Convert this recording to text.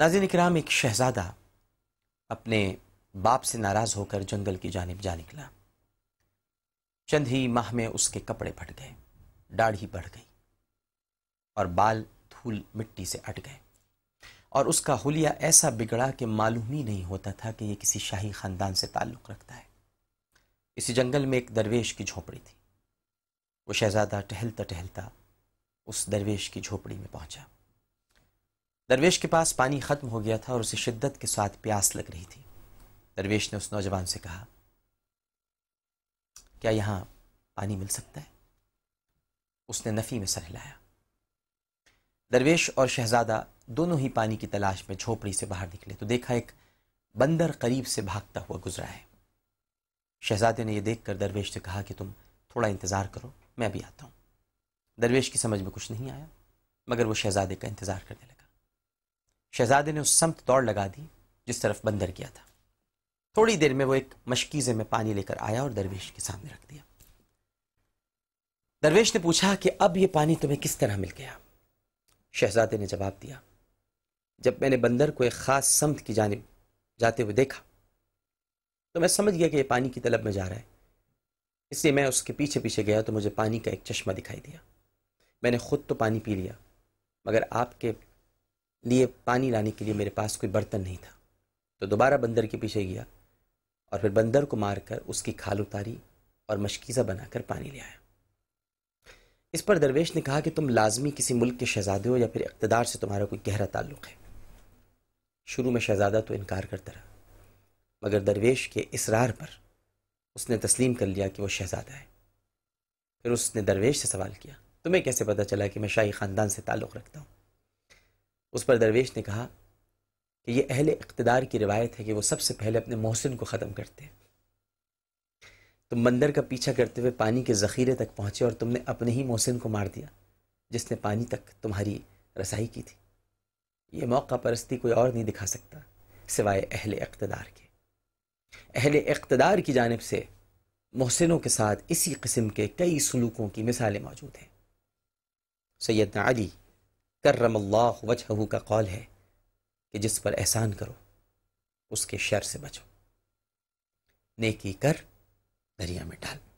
नाजिन कराम एक शहज़ादा अपने बाप से नाराज़ होकर जंगल की जानब जा निकला चंद ही माह में उसके कपड़े फट गए दाढ़ी बढ़ गई और बाल धूल मिट्टी से अट गए और उसका हुलिया ऐसा बिगड़ा कि मालूम ही नहीं होता था कि यह किसी शाही ख़ानदान से ताल्लुक़ रखता है इसी जंगल में एक दरवेश की झोपड़ी थी वो शहज़ादा टहलता टहलता उस दरवेश की झोपड़ी में पहुंचा दरवेश के पास पानी ख़त्म हो गया था और उसे शिद्दत के साथ प्यास लग रही थी दरवेश ने उस नौजवान से कहा क्या यहाँ पानी मिल सकता है उसने नफ़ी में सर हिलाया दरवेश और शहजादा दोनों ही पानी की तलाश में झोपड़ी से बाहर निकले तो देखा एक बंदर करीब से भागता हुआ गुजरा है शहजादे ने यह देखकर दरवेश से कहा कि तुम थोड़ा इंतज़ार करो मैं भी आता हूँ दरवेश की समझ में कुछ नहीं आया मगर वो शहजादे का इंतज़ार करने लगा शहजादे ने उस समत दौड़ लगा दी जिस तरफ बंदर किया था थोड़ी देर में वो एक मशकीज़े में पानी लेकर आया और दरवेश के सामने रख दिया दरवेश ने पूछा कि अब ये पानी तुम्हें किस तरह मिल गया शहजादे ने जवाब दिया जब मैंने बंदर को एक ख़ास समत की जानब जाते हुए देखा तो मैं समझ गया कि यह पानी की तलब में जा रहा है इसलिए मैं उसके पीछे पीछे गया तो मुझे पानी का एक चश्मा दिखाई दिया मैंने खुद तो पानी पी लिया मगर आपके लिए पानी लाने के लिए मेरे पास कोई बर्तन नहीं था तो दोबारा बंदर के पीछे गया और फिर बंदर को मारकर उसकी खाल उतारी और मशकीज़ा बनाकर पानी ले आया इस पर दरवेश ने कहा कि तुम लाजमी किसी मुल्क के शहजादे हो या फिर इकतदार से तुम्हारा कोई गहरा ताल्लुक है शुरू में शहजादा तो इनकार करता रहा मगर दरवेश के इसरार पर उसने तस्लीम कर लिया कि वह शहजादा है फिर उसने दरवेश से सवाल किया तुम्हें कैसे पता चला कि मैं शाही ख़ानदान से ताल्लुक़ रखता हूँ उस पर दरवेश ने कहा कि ये अहल इकतदार की रिवायत है कि वो सबसे पहले अपने मोहसिन को ख़त्म करते हैं तुम मंदिर का पीछा करते हुए पानी के ज़ख़ीरे तक पहुँचे और तुमने अपने ही मोहसिन को मार दिया जिसने पानी तक तुम्हारी रसाई की थी ये मौका परस्ती कोई और नहीं दिखा सकता सिवाय अहल इकतदार के अहल इकतदार की जानब से मोहसिनों के साथ इसी किस्म के कई सलूकों की मिसालें मौजूद हैं सैदना अली करम अल्लाह वजहू का कौल है कि जिस पर एहसान करो उसके शर से बचो नेकी कर दरिया में डाल